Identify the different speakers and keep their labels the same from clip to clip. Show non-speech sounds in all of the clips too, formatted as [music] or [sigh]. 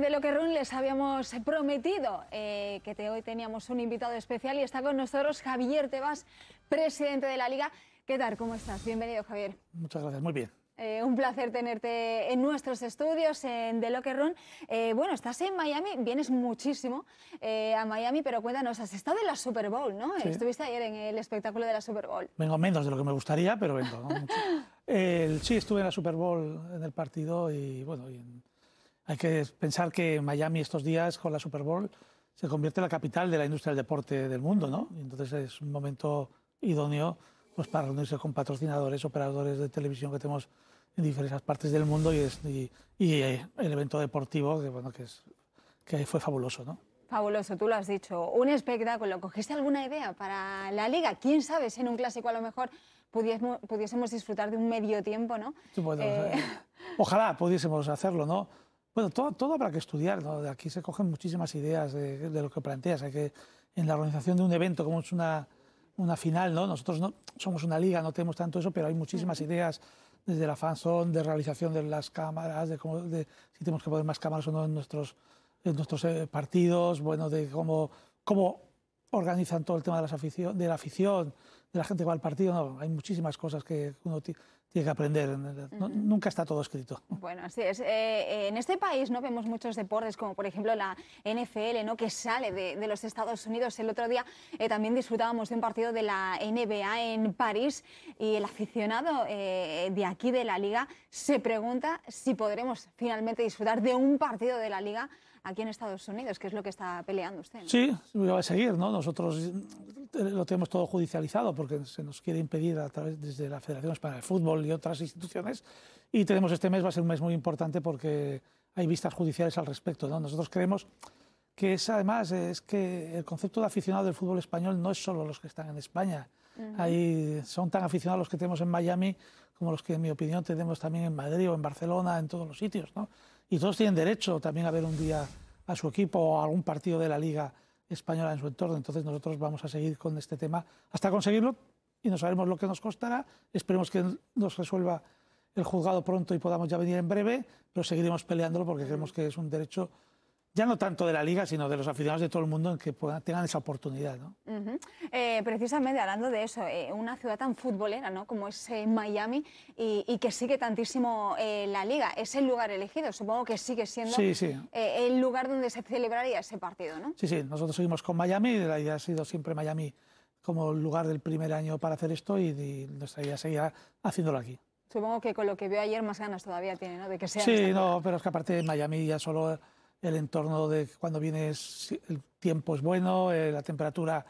Speaker 1: de lo que Run les habíamos eh, prometido, eh, que te, hoy teníamos un invitado especial y está con nosotros Javier Tebas, presidente de la Liga. ¿Qué tal? ¿Cómo estás? Bienvenido, Javier.
Speaker 2: Muchas gracias, muy bien.
Speaker 1: Eh, un placer tenerte en nuestros estudios, en The Locker Room. bueno, estás en Miami, vienes muchísimo a Miami, pero cuéntanos, has estado en la Super Bowl, ¿no? Estuviste ayer en el espectáculo de la Super Bowl.
Speaker 2: Vengo menos de lo que me gustaría, pero vengo. ¿no? [laughs] sí, estuve en la Super Bowl, en el partido y bueno, y hay que pensar que Miami estos días con la Super Bowl se convierte en la capital de la industria del deporte del mundo, ¿no? Entonces es un momento idóneo pues, para reunirse con patrocinadores, operadores de televisión que tenemos en diferentes partes del mundo y, eh, el evento deportivo que, bueno, que, fue fabuloso, ¿no?
Speaker 1: Fabuloso, tú lo has dicho. Un espectáculo. ¿Cogiste alguna idea para la liga? ¿Quién sabe si en un clásico a lo mejor pudiésemos, disfrutar de un medio tiempo, ¿no?
Speaker 2: Eh, eh, ojalá pudiésemos hacerlo, ¿no? Bueno, todo, todo habrá que estudiar. De aquí se cogen muchísimas ideas de, lo que planteas. Hay que, en la organización de un evento como es una, una final, ¿no? nosotros no, somos una liga, no tenemos tanto eso, pero hay muchísimas ideas desde la fanzone, de realización de las cámaras, de, cómo, si tenemos que poner más cámaras o no en nuestros, en nuestros eh, partidos, bueno, de cómo, cómo organizan todo el tema de, las afición, de la afición, la gente va al partido, hay muchísimas cosas que uno tiene que aprender. Nunca está todo escrito.
Speaker 1: Bueno, así es. Eh, eh, en este país no vemos muchos deportes, como por ejemplo la NFL, ¿no? que sale de, los Estados Unidos. El otro día eh, también disfrutábamos de un partido de la NBA en París y el aficionado de aquí de la liga se pregunta si podremos finalmente disfrutar de un partido de la liga aquí en Estados Unidos, que es lo que está peleando usted.
Speaker 2: Sí, va a seguir, ¿no? Nosotros lo tenemos todo judicializado porque se nos quiere impedir a través desde la Federación Española de Fútbol y otras instituciones. Y tenemos este mes, va a ser un mes muy importante porque hay vistas judiciales al respecto. ¿no? Nosotros creemos que es además es que el concepto de aficionado del fútbol español no es solo los que están en España. son tan aficionados los que tenemos en Miami como los que, en mi opinión, tenemos también en Madrid o en Barcelona, en todos los sitios. ¿no? Y todos tienen derecho también a ver un día a su equipo o a algún partido de la liga española en su entorno. Entonces nosotros vamos a seguir con este tema hasta conseguirlo y no sabemos lo que nos costará. Esperemos que nos resuelva el juzgado pronto y podamos ya venir en breve, pero seguiremos peleándolo porque creemos que es un derecho ya no tanto de la liga, sino de los aficionados de todo el mundo en que puedan, tengan esa oportunidad. ¿no?
Speaker 1: Eh, precisamente hablando de eso, eh, una ciudad tan futbolera ¿no? como es eh, Miami y, que sigue tantísimo la liga, es el lugar elegido, supongo que sigue siendo el lugar donde se celebraría ese partido. ¿no?
Speaker 2: Sí, sí, nosotros seguimos con Miami, la idea ha sido siempre Miami como lugar del primer año para hacer esto y, nuestra idea seguirá haciéndolo aquí.
Speaker 1: Supongo que con lo que vio ayer más ganas todavía tiene, ¿no? De que sea. Sí,
Speaker 2: no, pero es que aparte de Miami ya solo el entorno de cuando vienes, el tiempo es bueno, eh, la temperatura,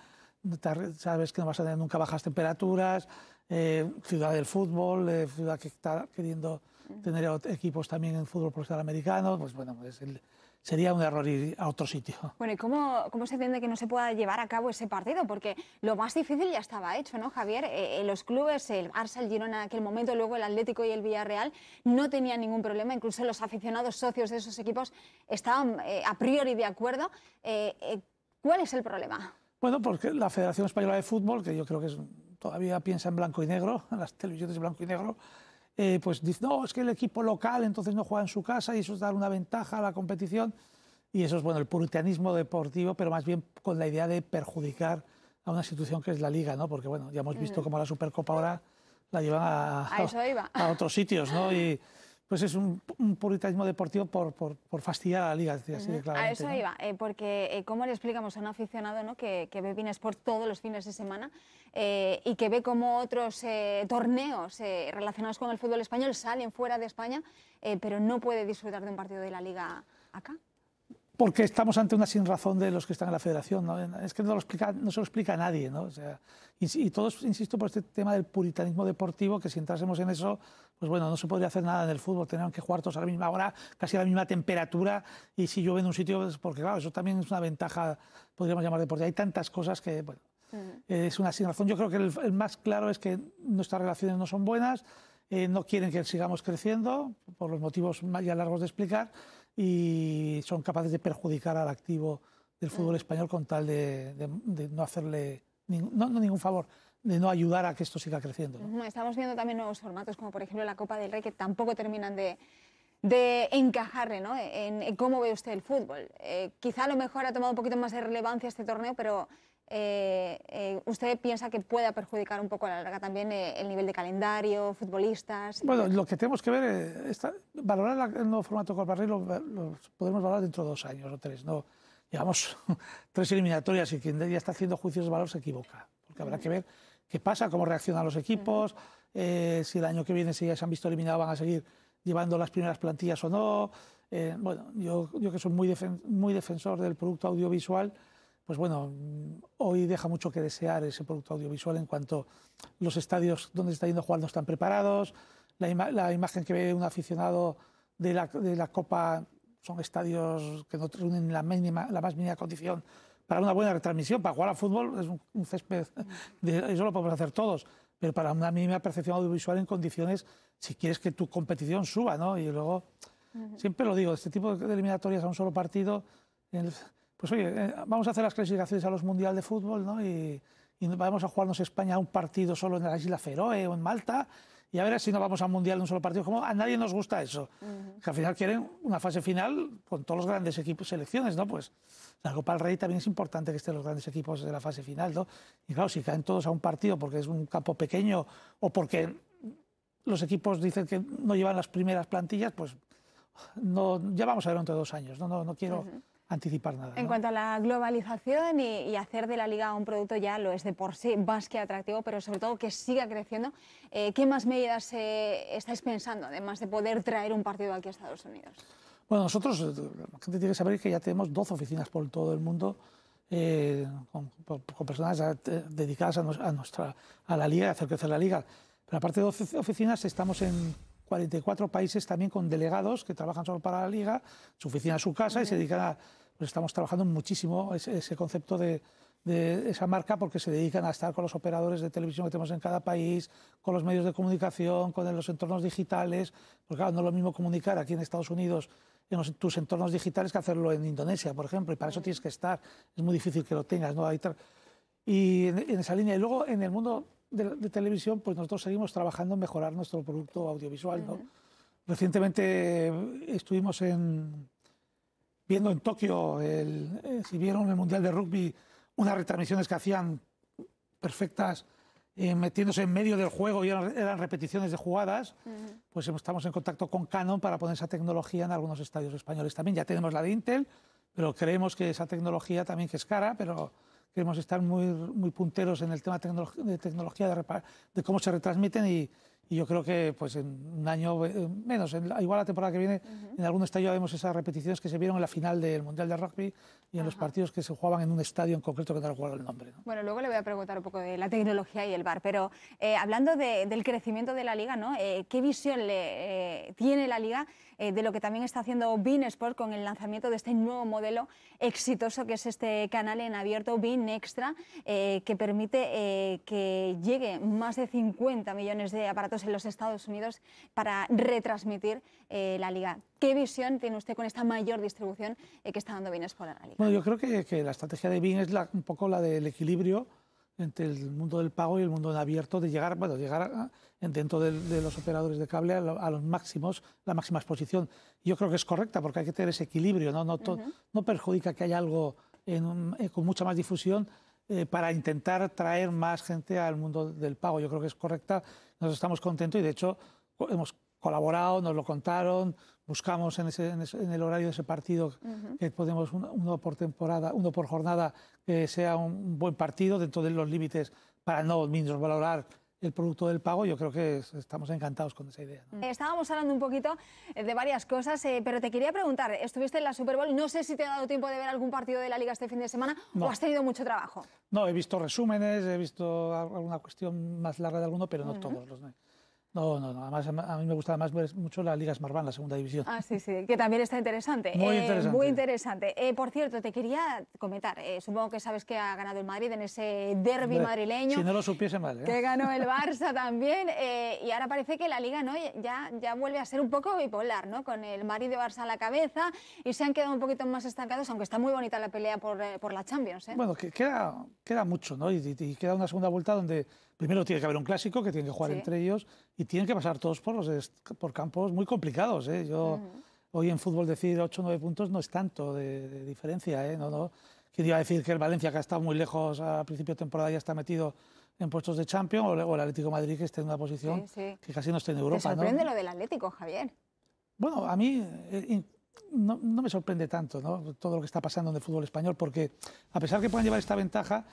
Speaker 2: sabes que no vas a tener nunca bajas temperaturas, eh, ciudad del fútbol, eh, ciudad que está queriendo mm. tener equipos también en fútbol profesional americano, pues bueno, es pues el, sería un error ir a otro sitio.
Speaker 1: Bueno, ¿y cómo, cómo se entiende que no se pueda llevar a cabo ese partido? Porque lo más difícil ya estaba hecho, ¿no, Javier? Eh, eh, los clubes, el Barça, el Girona en aquel momento, luego el Atlético y el Villarreal, no tenían ningún problema. Incluso los aficionados socios de esos equipos estaban eh, a priori de acuerdo. ¿Cuál es el problema?
Speaker 2: Bueno, porque la Federación Española de Fútbol, que yo creo que todavía piensa en blanco y negro, en [laughs] las televisiones en blanco y negro, eh, pues dice, no, es que el equipo local entonces no juega en su casa y eso es dar una ventaja a la competición. Y eso es bueno, el puritanismo deportivo, pero más bien con la idea de perjudicar a una institución que es la liga, ¿no? Porque bueno, ya hemos visto mm. cómo la Supercopa ahora la llevan a, otros sitios, ¿no? pues es un, un puritanismo deportivo por, por, fastidiar a la liga. Así de a eso iba,
Speaker 1: eh, porque eh, como le explicamos a un aficionado ¿no? que, que ve Sport todos los fines de semana eh, y que ve cómo otros torneos relacionados con el fútbol español salen fuera de España, pero no puede disfrutar de un partido de la liga acá?
Speaker 2: porque estamos ante una sinrazón de los que están en la federación. Es que no, lo no se lo explica a nadie. ¿no? O sea, y, todos, insisto, por este tema del puritanismo deportivo, que si entrásemos en eso, pues bueno, no se podría hacer nada en el fútbol. Tendrían que jugar todos a la misma hora, casi a la misma temperatura, y si llueve en un sitio, pues, porque claro, eso también es una ventaja, podríamos llamar deporte. Hay tantas cosas que, bueno, mm. es una sinrazón. Yo creo que el, más claro es que nuestras relaciones no son buenas, eh, no quieren que sigamos creciendo, por los motivos más ya largos de explicar y son capaces de perjudicar al activo del fútbol mm. español con tal de, no hacerle no, ningún favor de no ayudar a que esto siga creciendo.
Speaker 1: Estamos viendo también nuevos formatos, como por ejemplo la Copa del Rey, que tampoco terminan de, de encajarle ¿no? en, cómo ve usted el fútbol. Eh, quizá a lo mejor ha tomado un poquito más de relevancia este torneo, pero eh, eh, ¿usted piensa que pueda perjudicar un poco a la larga también eh, el nivel de calendario, futbolistas?
Speaker 2: Bueno, lo que tenemos que ver, es valorar el nuevo formato Copa lo, lo, podemos valorar dentro de dos años o tres. No, llevamos [laughs] tres eliminatorias y quien ya está haciendo juicios de valor se equivoca, porque habrá que ver qué pasa, cómo reaccionan los equipos, si el año que viene, si ya se han visto eliminados, van a seguir llevando las primeras plantillas o no. bueno, yo, que soy muy, muy defensor del producto audiovisual pues bueno, mm, hoy deja mucho que desear ese producto audiovisual en cuanto los estadios donde está yendo a jugar no están preparados, la, imagen que ve un aficionado de la, Copa son estadios que no tienen la, la más mínima condición para una buena retransmisión, para jugar al fútbol es un, césped, de, eso lo podemos hacer todos, pero para una mínima percepción audiovisual en condiciones, si quieres que tu competición suba, ¿no? Y luego, siempre lo digo, este tipo de eliminatorias a un solo partido pues oye, eh, vamos a hacer las clasificaciones a los Mundial de Fútbol, ¿no? Y, vamos a jugarnos España un partido solo en la isla Feroe o en Malta y a ver si no vamos a mundial de un solo partido. Como a nadie nos gusta eso. Que al final quieren una fase final con todos los grandes equipos, selecciones, ¿no? Pues la Copa del Rey también es importante que estén los grandes equipos de la fase final, ¿no? Y claro, si caen todos a un partido porque es un campo pequeño o porque los equipos dicen que no llevan las primeras plantillas, pues no, ya vamos a ver entre dos años, ¿no? No, no, quiero anticipar nada. En
Speaker 1: cuanto a la globalización y, hacer de la liga un producto ya lo es de por sí más que atractivo, pero sobre todo que siga creciendo, eh, ¿qué más medidas eh, estáis pensando, además de poder traer un partido aquí a Estados Unidos?
Speaker 2: Bueno, nosotros, eh, la gente tiene que saber que ya tenemos 12 oficinas por todo el mundo. con, personas dedicadas a, nuestra, a la liga, a hacer crecer la liga. Pero aparte de 12 oficinas, estamos en 44 países también con delegados que trabajan solo para la liga, su oficina, su casa, y se dedican a pues estamos trabajando muchísimo ese, concepto de, esa marca porque se dedican a estar con los operadores de televisión que tenemos en cada país, con los medios de comunicación, con los entornos digitales. Porque claro, no es lo mismo comunicar aquí en Estados Unidos en tus entornos digitales que hacerlo en Indonesia, por ejemplo, y para eso tienes que estar. Es muy difícil que lo tengas, ¿no? Y en, esa línea. Y luego en el mundo de, de, televisión, pues nosotros seguimos trabajando en mejorar nuestro producto audiovisual, ¿no? Recientemente estuvimos en, viendo en Tokio, el, eh, si vieron el Mundial de Rugby, unas retransmisiones que hacían perfectas, eh, metiéndose en medio del juego y eran, repeticiones de jugadas, pues em, estamos en contacto con Canon para poner esa tecnología en algunos estadios españoles también. Ya tenemos la de Intel, pero creemos que esa tecnología también que es cara, pero queremos estar muy, muy punteros en el tema de, tecnología, de, tecnología de, de cómo se retransmiten y y yo creo que pues en un año eh, menos, en igual la temporada que viene, en algún estadio vemos esas repeticiones que se vieron en la final del Mundial de Rugby y en los partidos que se jugaban en un estadio en concreto que no recuerdo el nombre.
Speaker 1: Bueno, luego le voy a preguntar un poco de la tecnología y el bar pero eh, hablando del crecimiento de la liga, ¿no? Eh, ¿qué visión le, tiene la liga eh, de lo que también está haciendo Bean Sport con el lanzamiento de este nuevo modelo exitoso que es este canal en abierto, Bean Extra, eh, que permite eh, que llegue más de 50 millones de aparatos en los Estados Unidos para retransmitir la liga. ¿Qué visión tiene usted con esta mayor distribución que está dando Bean Sport la liga?
Speaker 2: Bueno, yo creo que, la estrategia de Bean es un poco la del equilibrio entre el mundo del pago y el mundo en abierto, de llegar, bueno, llegar dentro de, los operadores de cable a, los máximos, la máxima exposición. Yo creo que es correcta porque hay que tener ese equilibrio, no, no, no perjudica que haya algo eh, con mucha más difusión eh, para intentar traer más gente al mundo del pago. Yo creo que es correcta, nos estamos contentos y de hecho hemos colaborado, nos lo contaron, buscamos en, el horario de ese partido que podemos uno, por temporada, uno por jornada, que sea un buen partido dentro de los límites para no valorar el producto del pago, yo creo que estamos encantados con esa idea.
Speaker 1: Eh, estábamos hablando un poquito eh, de varias cosas, eh, pero te quería preguntar, estuviste en la Super Bowl, no sé si te ha dado tiempo de ver algún partido de la liga este fin de semana o has tenido mucho trabajo.
Speaker 2: No, he visto resúmenes, he visto alguna cuestión más larga de alguno, pero no todos los. No, no, no. Además, a mí me gusta más mucho la Liga Smartbank, la segunda división. Ah,
Speaker 1: sí, sí, que también está interesante. Muy eh, interesante. muy interesante. Eh, por cierto, te quería comentar, eh, supongo que sabes que ha ganado el Madrid en ese derby madrileño. Si no lo supiese mal. Que ganó el [laughs] Barça también. y ahora parece que la Liga ¿no? ya, ya vuelve a ser un poco bipolar, ¿no? Con el Madrid de Barça a la cabeza y se han quedado un poquito más estancados, aunque está muy bonita la pelea por, por la Champions. Bueno,
Speaker 2: queda, queda mucho, ¿no? y queda una segunda vuelta donde primero tiene que haber un clásico que tiene que jugar entre ellos y tienen que pasar todos por, los por campos muy complicados. ¿eh? Yo, Hoy en fútbol decir 8 o 9 puntos no es tanto de, diferencia. ¿eh? no. ¿Quién decir que el Valencia, que ha estado muy lejos a principio de temporada, ya está metido en puestos de Champions, o el Atlético de Madrid, que está en una posición que casi no está en Europa? ¿Te sorprende lo
Speaker 1: del Atlético, Javier?
Speaker 2: Bueno, a mí eh, no, me sorprende tanto todo lo que está pasando en el fútbol español, porque a pesar que puedan llevar esta ventaja,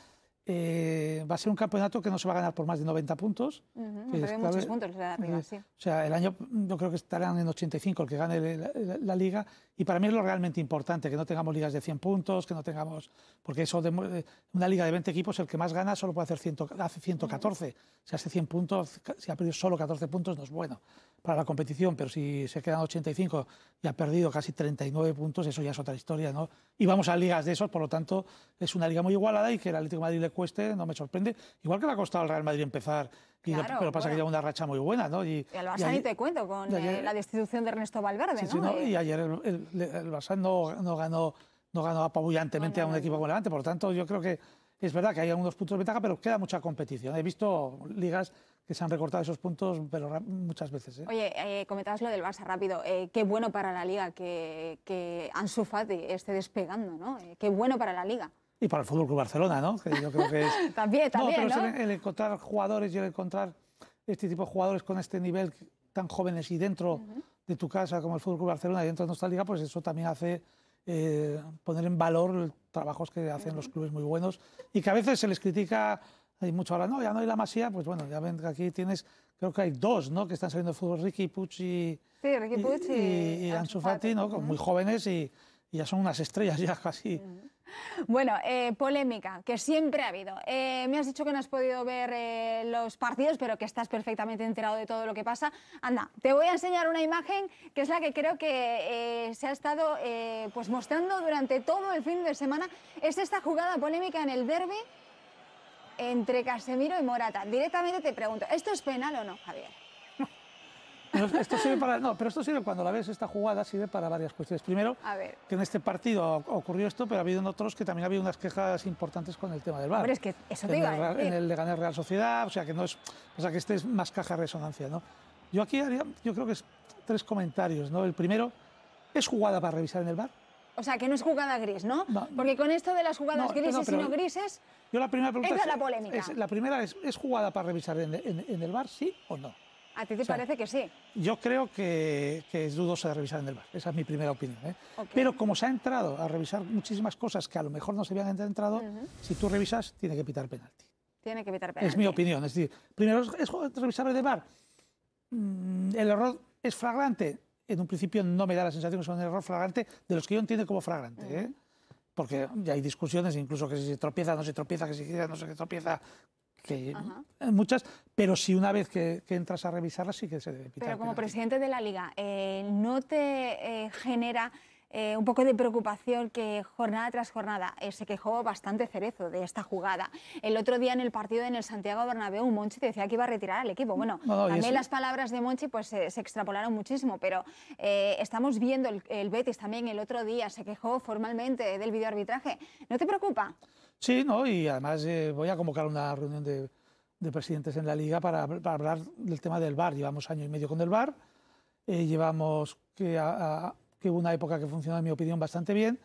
Speaker 2: eh, va a ser un campeonato que no se va a ganar por más de 90 puntos.
Speaker 1: pero eh, O
Speaker 2: sea, el año yo creo que estarán en 85 el que gane la liga y para mí es lo realmente importante, que no tengamos ligas de 100 puntos, que no tengamos... Porque eso eh, una liga de 20 equipos, el que más gana solo puede hacer 100, hace 114. Si hace 100 puntos, si ha perdido solo 14 puntos, no es bueno para la competición, pero si se quedan 85 y ha perdido casi 39 puntos, eso ya es otra historia, ¿no? Y vamos a ligas de esos, por lo tanto, es una liga muy igualada y que el Atlético de Madrid le cueste, no me sorprende. Igual que le ha costado al Real Madrid empezar pero pasa que lleva una racha muy buena, ¿no? Y, y Barça ni te
Speaker 1: cuento con la destitución de Ernesto Valverde, sí, ¿no? Y
Speaker 2: ayer el, el, Barça no, ganó, no ganó apabullantemente a un equipo como por lo tanto yo creo que es verdad que hay algunos puntos de ventaja, pero queda mucha competición. He visto ligas que se han recortado esos puntos pero muchas veces. ¿eh?
Speaker 1: Oye, eh, comentabas lo del Barça rápido. Eh, qué bueno para la liga que, que Ansu Fati esté despegando, ¿no? qué bueno para la liga
Speaker 2: y para el Fútbol Club Barcelona, ¿no? Que yo creo que es...
Speaker 1: [laughs] también, también. No,
Speaker 2: el, encontrar jugadores y el encontrar este tipo de jugadores con este nivel tan jóvenes y dentro de tu casa, como el Fútbol Club Barcelona, y dentro de nuestra liga, pues eso también hace eh, poner en valor trabajos que hacen los clubes muy buenos y que a veces se les critica. Hay mucho ahora, no, ya no hay la masía, pues bueno, ya ven que aquí tienes, creo que hay dos, ¿no? Que están saliendo de fútbol, Ricky Pucci y, sí, y, Ansu Fati, ¿no? Muy jóvenes y, ya son unas estrellas ya casi.
Speaker 1: Bueno, eh, polémica, que siempre ha habido. Eh, me has dicho que no has podido ver eh, los partidos, pero que estás perfectamente enterado de todo lo que pasa. Anda, te voy a enseñar una imagen que es la que creo que se ha estado pues mostrando durante todo el fin de semana. Es esta jugada polémica en el derby entre Casemiro y Morata. Directamente te pregunto, ¿esto es penal o no, Javier?
Speaker 2: no, pero esto sirve cuando la ves, esta jugada sirve para varias cuestiones. Primero, que en este partido ocurrió esto, pero ha habido en otros que también ha habido unas quejas importantes con el tema del bar. Pero es que eso te iba el, a en el de ganar Real Sociedad, o sea que no es, o sea que este es más caja resonancia, ¿no? Yo aquí haría, yo creo que es tres comentarios, ¿no? El primero, ¿es jugada para revisar en el bar?
Speaker 1: O sea, que no es jugada gris, ¿no? Porque con esto de las jugadas grises y no grises,
Speaker 2: yo la primera es, la polémica. la primera es, ¿es jugada para revisar en el bar, sí o no? ¿A ti te parece que sí? Yo creo que, es dudoso de revisar en el bar, esa es mi primera opinión. ¿eh? Pero como se ha entrado a revisar muchísimas cosas que a lo mejor no se habían entrado, si tú revisas, tiene que pitar penalti.
Speaker 1: Tiene que pitar penalti. Es mi
Speaker 2: opinión. Es decir, primero es revisar en el bar.
Speaker 1: Mm,
Speaker 2: el error es flagrante. En un principio no me da la sensación que sea un error flagrante de los que yo entiendo como flagrante. ¿eh? Porque ya hay discusiones, incluso que si se tropieza, no se tropieza, que si gira, no se tropieza, que muchas, pero si una vez que, entras a revisarlas sí que se debe Pero como
Speaker 1: presidente de la liga, eh, ¿no te eh, genera eh, un poco de preocupación que jornada tras jornada se quejó bastante Cerezo de esta jugada? El otro día en el partido en el Santiago Bernabéu, Monchi te decía que iba a retirar al equipo. Bueno, también las palabras de Monchi pues, se extrapolaron muchísimo, pero estamos viendo el, el Betis también el otro día, se quejó formalmente del videoarbitraje. ¿No te preocupa?
Speaker 2: Sí, ¿no? y además eh, voy a convocar una reunión de, presidentes en la liga para, hablar del tema del bar. Llevamos año y medio con el bar, eh, llevamos que, a, una época que funcionó, en mi opinión, bastante bien,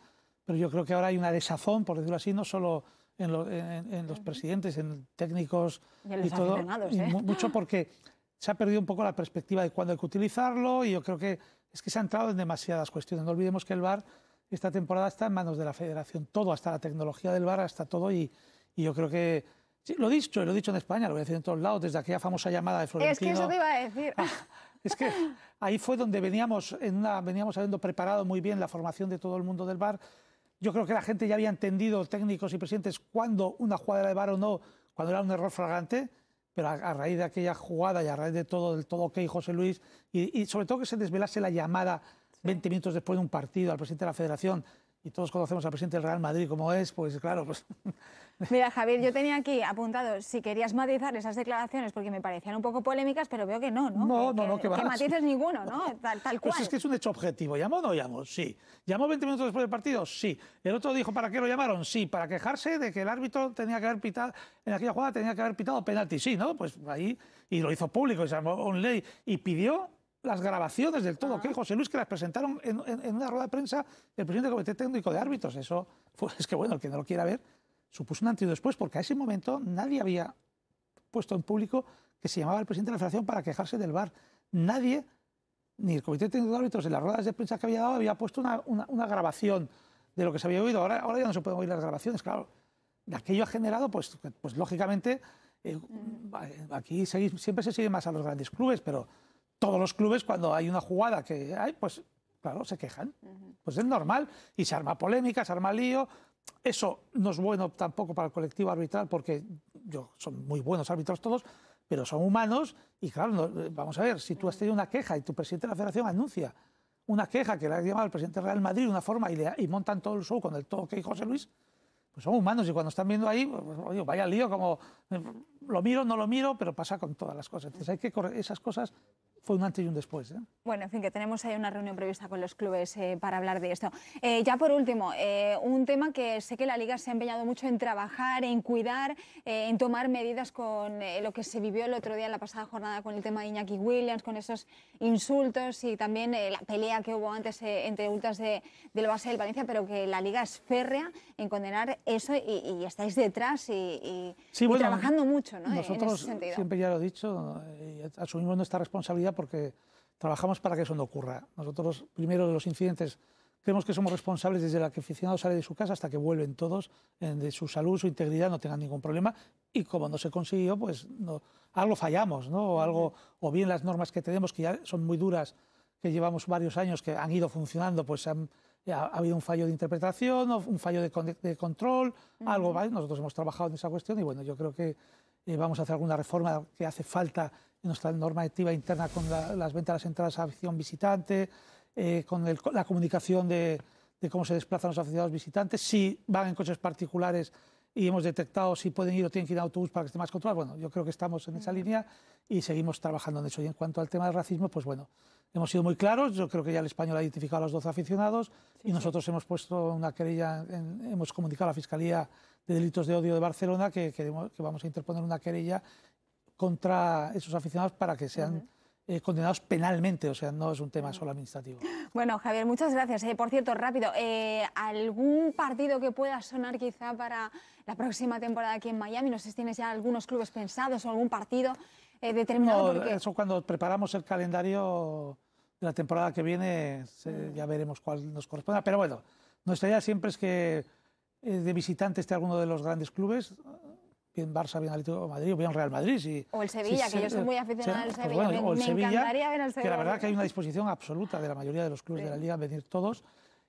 Speaker 2: pero yo creo que ahora hay una desazón, por decirlo así, no solo en, los presidentes, en técnicos y, todo, ¿eh? mucho porque se ha perdido un poco la perspectiva de cuándo hay que utilizarlo y yo creo que es que se ha entrado en demasiadas cuestiones. No olvidemos que el bar esta temporada está en manos de la federación, todo, hasta la tecnología del VAR, hasta todo, y, yo creo que... lo he dicho, lo he dicho en España, lo voy a decir en todos lados, desde aquella famosa llamada de Florentino... Es que eso te iba a decir. [laughs] es que ahí fue donde veníamos, en veníamos habiendo preparado muy bien la formación de todo el mundo del bar. Yo creo que la gente ya había entendido, técnicos y presidentes, cuándo una jugada de VAR o no, cuando era un error flagrante, pero a, raíz de aquella jugada y a raíz de todo, del todo que okay, José Luis, y, y sobre todo que se desvelase la llamada 20 minutos después de un partido al presidente de la federación y todos conocemos al presidente del Real Madrid como es, pues claro, pues... [laughs]
Speaker 1: Mira, Javier, yo tenía aquí apuntado si querías matizar esas declaraciones porque me parecían un poco polémicas, pero veo que no, ¿no? No, no, no, que, matices [laughs] ninguno, ¿no? Tal, cual. Pues es que
Speaker 2: es un hecho objetivo. ¿Llamó o no llamó? Sí. ¿Llamó 20 minutos después del partido? Sí. ¿El otro dijo para qué lo llamaron? Sí. ¿Para quejarse de que el árbitro tenía que haber pitado, en aquella jugada tenía que haber pitado penalti? Sí, ¿no? Pues ahí, y lo hizo público, y se llamó un ley, y pidió las grabaciones del todo, que ah. José Luis, que las presentaron en, una rueda de prensa el presidente del Comité Técnico de Árbitros. Eso fue, [laughs] es que bueno, el que no lo quiera ver, supuso un antes después, porque a ese momento nadie había puesto en público que se llamaba el presidente de la Federación para quejarse del bar Nadie, ni el Comité Técnico de Árbitros, en las ruedas de prensa que había dado, había puesto una, grabación de lo que se había oído. Ahora, ahora ya no se pueden oír las grabaciones, claro. Aquello ha generado, pues, pues lógicamente, eh, mm. eh, aquí siempre se sigue más a los grandes clubes, pero todos los clubes cuando hay una jugada que hay, pues claro, se quejan. Pues es normal y se arma polémica, se arma lío. Eso no es bueno tampoco para el colectivo arbitral porque yo, son muy buenos árbitros todos, pero son humanos y claro, eh, vamos a ver, si tú has tenido una queja y tu presidente de la federación anuncia una queja que le ha llamado el presidente Real Madrid de una forma y, y, montan todo el show con el todo que hay José Luis, pues son humanos y cuando están viendo ahí, pues, pues vaya lío, como eh, lo miro, no lo miro, pero pasa con todas las cosas. Entonces hay que correr esas cosas fue un antes y un después. ¿eh?
Speaker 1: Bueno, en fin, que tenemos ahí una reunión prevista con los clubes eh, para hablar de esto. Eh, ya por último, un tema que sé que la Liga se ha empeñado mucho en trabajar, en cuidar, en tomar medidas con lo que se vivió el otro día en la pasada jornada con el tema de Iñaki Williams, con esos insultos y también la pelea que hubo antes entre ultras de, del base del Valencia, pero que la Liga es férrea en condenar eso y, estáis detrás y, trabajando mucho ¿no? nosotros en ese sentido. Siempre
Speaker 2: ya lo he dicho, asumimos nuestra responsabilidad porque trabajamos para que eso no ocurra. Nosotros, primero, de los incidentes creemos que somos responsables desde la que el aficionado sale de su casa hasta que vuelven todos, eh, de su salud, su integridad, no tengan ningún problema. Y como no se consiguió, pues algo fallamos, ¿no? O, algo, o bien las normas que tenemos, que ya son muy duras, que llevamos varios años, que han ido funcionando, pues eh, ha, habido un fallo de interpretación, un fallo de, control, algo. ¿vale? Nosotros hemos trabajado en esa cuestión y bueno, yo creo que eh, vamos a hacer alguna reforma que hace falta nuestra normativa interna con las ventas de las entradas a afición visitante, eh, con la comunicación de, cómo se desplazan los aficionados visitantes, si van en coches particulares y hemos detectado si pueden ir o tienen que ir en autobús para que esté más controlado. Bueno, yo creo que estamos en esa línea y seguimos trabajando en eso. Y en cuanto al tema del racismo, pues bueno, hemos sido muy claros. Yo creo que ya el español ha identificado a los dos aficionados y nosotros hemos puesto una querella, hemos comunicado a la Fiscalía de Delitos de Odio de Barcelona que, que, vamos a interponer una querella contra esos aficionados para que sean... Eh, condenados penalmente, o sea, no es un tema solo administrativo.
Speaker 1: Bueno, Javier, muchas gracias. Eh, por cierto, rápido, eh, ¿algún partido que pueda sonar quizá para la próxima temporada aquí en Miami? No sé si tienes ya algunos clubes pensados o algún partido determinado. No, eso
Speaker 2: cuando preparamos el calendario de la temporada que viene, ya veremos cuál nos corresponda. Pero bueno, nuestra idea siempre es que de visitante esté alguno de los grandes clubes, bien Barça, bien Atlético Madrid, bien Real Madrid. o el Sevilla, que yo soy muy aficionado al Sevilla. me, encantaría ver al Sevilla. Que la verdad que hay una disposición absoluta de la mayoría de los clubes de la liga, venir todos.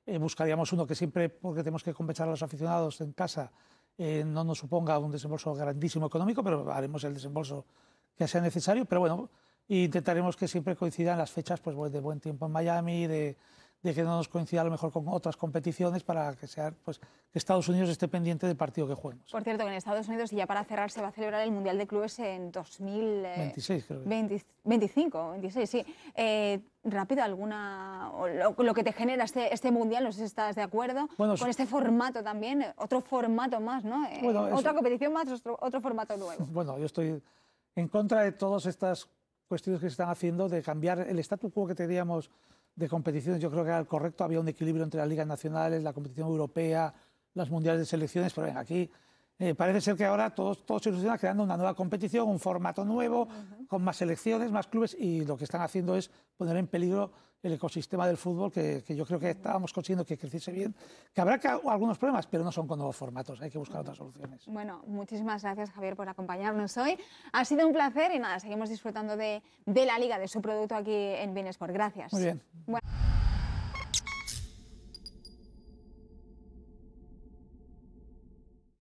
Speaker 2: Eh, buscaríamos uno que siempre, porque tenemos que compensar a los aficionados en casa, eh, no nos suponga un desembolso grandísimo económico, pero haremos el desembolso que sea necesario. Pero bueno, intentaremos que siempre coincidan las fechas pues, de buen tiempo en Miami, de de que no nos coincida a lo mejor con otras competiciones para que sea pues que Estados Unidos esté pendiente del partido que juguemos.
Speaker 1: Por cierto, que en Estados Unidos y ya para cerrar se va a celebrar el Mundial de Clubes en 2026, eh, creo. 25, 26, sí. Eh, rápido alguna lo, que te genera este, este, mundial, no sé si estás de acuerdo, con este formato también, otro formato más, ¿no? Eh, otra competición más, otro, formato nuevo.
Speaker 2: [laughs] Bueno, yo estoy en contra de todas estas cuestiones que se están haciendo de cambiar el statu quo que teníamos de competiciones, yo creo que era el correcto, había un equilibrio entre las ligas nacionales, la competición europea, las mundiales de selecciones, pero ven, aquí eh, parece ser que ahora todos, todos se ilusiona creando una nueva competición, un formato nuevo, con más selecciones, más clubes, y lo que están haciendo es poner en peligro el ecosistema del fútbol, que, yo creo que estábamos consiguiendo que creciese bien, que habrá algunos problemas, pero no son con nuevos formatos, hay que buscar otras soluciones.
Speaker 1: Bueno, muchísimas gracias Javier por acompañarnos hoy. Ha sido un placer y nada, seguimos disfrutando de, de la liga, de su producto aquí en Vinesport Gracias. Muy bien. Bueno.